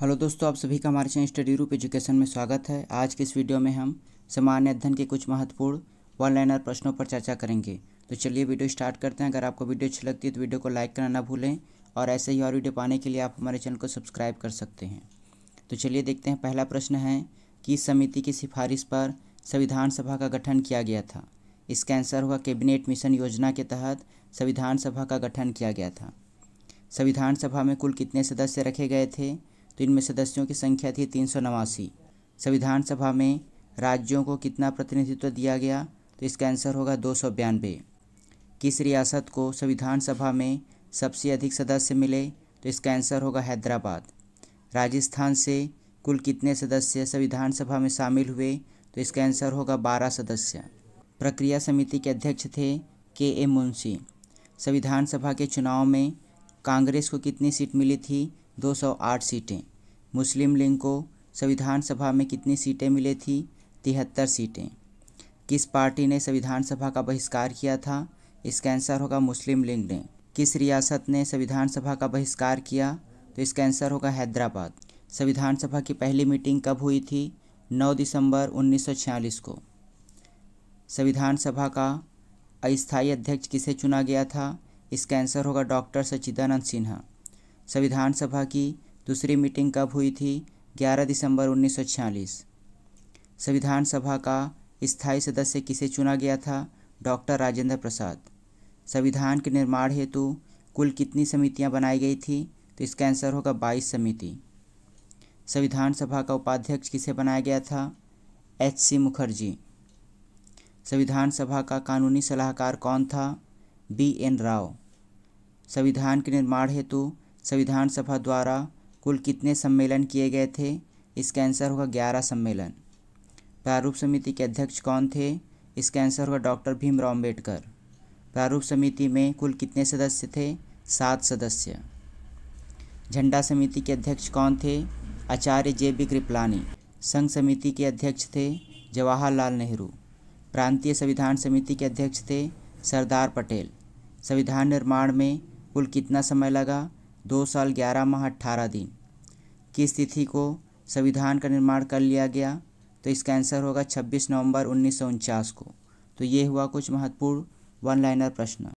hello दोस्तों आप सभी का हमारे चैनल स्टडी रूप एजुकेशन में स्वागत है आज के इस वीडियो में हम सामान्य अध्ययन के कुछ महत्वपूर्ण वन लाइनर प्रश्नों पर चर्चा करेंगे तो चलिए वीडियो स्टार्ट करते हैं अगर आपको वीडियो अच्छी लगती है तो वीडियो को लाइक करना ना भूलें और ऐसे ही और वीडियो पाने के लिए आप हमारे चैनल को सब्सक्राइब कर सकते हैं तो चलिए देखते हैं पहला प्रश्न है कि समिति की सिफारिश पर संविधान सभा का गठन किया गया था इसका आंसर हुआ कैबिनेट मिशन योजना के तहत संविधान सभा का गठन किया गया था संविधान सभा में कुल कितने सदस्य रखे गए थे तो इनमें सदस्यों की संख्या थी तीन सौ नवासी संविधान सभा में राज्यों को कितना प्रतिनिधित्व दिया गया तो इसका आंसर होगा दो सौ बयानबे किस रियासत को संविधान सभा में सबसे अधिक सदस्य मिले तो इसका आंसर होगा हैदराबाद राजस्थान से कुल कितने सदस्य संविधान सभा में शामिल हुए तो इसका आंसर होगा बारह सदस्य प्रक्रिया समिति के अध्यक्ष थे के ए मुंशी संविधान सभा के चुनाव में कांग्रेस को कितनी सीट मिली थी 208 सीटें मुस्लिम लीग को संविधान सभा में कितनी सीटें मिली थी तिहत्तर सीटें किस पार्टी ने संविधान सभा का बहिष्कार किया था इसका आंसर होगा मुस्लिम लीग ने किस रियासत ने संविधान सभा का बहिष्कार किया तो इसका आंसर होगा हैदराबाद संविधान सभा की पहली मीटिंग कब हुई थी 9 दिसंबर 1946 को संविधान सभा का अस्थायी अध्यक्ष किसे चुना गया था इसका आंसर होगा डॉक्टर सच्चिदानंद सिन्हा संविधान सभा की दूसरी मीटिंग कब हुई थी 11 दिसंबर उन्नीस संविधान सभा का स्थायी सदस्य किसे चुना गया था डॉक्टर राजेंद्र प्रसाद संविधान के निर्माण हेतु कुल कितनी समितियां बनाई गई थी तो इसका आंसर होगा 22 समिति संविधान सभा का उपाध्यक्ष किसे बनाया गया था एच सी मुखर्जी संविधान सभा का कानूनी सलाहकार कौन था बी एन राव संविधान के निर्माण हेतु संविधान सभा द्वारा कुल कितने सम्मेलन किए गए थे इसका आंसर होगा ग्यारह सम्मेलन प्रारूप समिति के अध्यक्ष कौन थे इसका आंसर होगा डॉक्टर भीमराव अम्बेडकर प्रारूप समिति में कुल कितने सदस्य थे सात सदस्य झंडा समिति के अध्यक्ष कौन थे आचार्य जे बी कृपलानी संघ समिति के अध्यक्ष थे जवाहरलाल नेहरू प्रांतीय संविधान समिति के अध्यक्ष थे सरदार पटेल संविधान निर्माण में कुल कितना समय लगा दो साल ग्यारह माह अट्ठारह दिन किस तिथि को संविधान का निर्माण कर लिया गया तो इसका आंसर होगा 26 नवंबर उन्नीस को तो ये हुआ कुछ महत्वपूर्ण वन लाइनर प्रश्न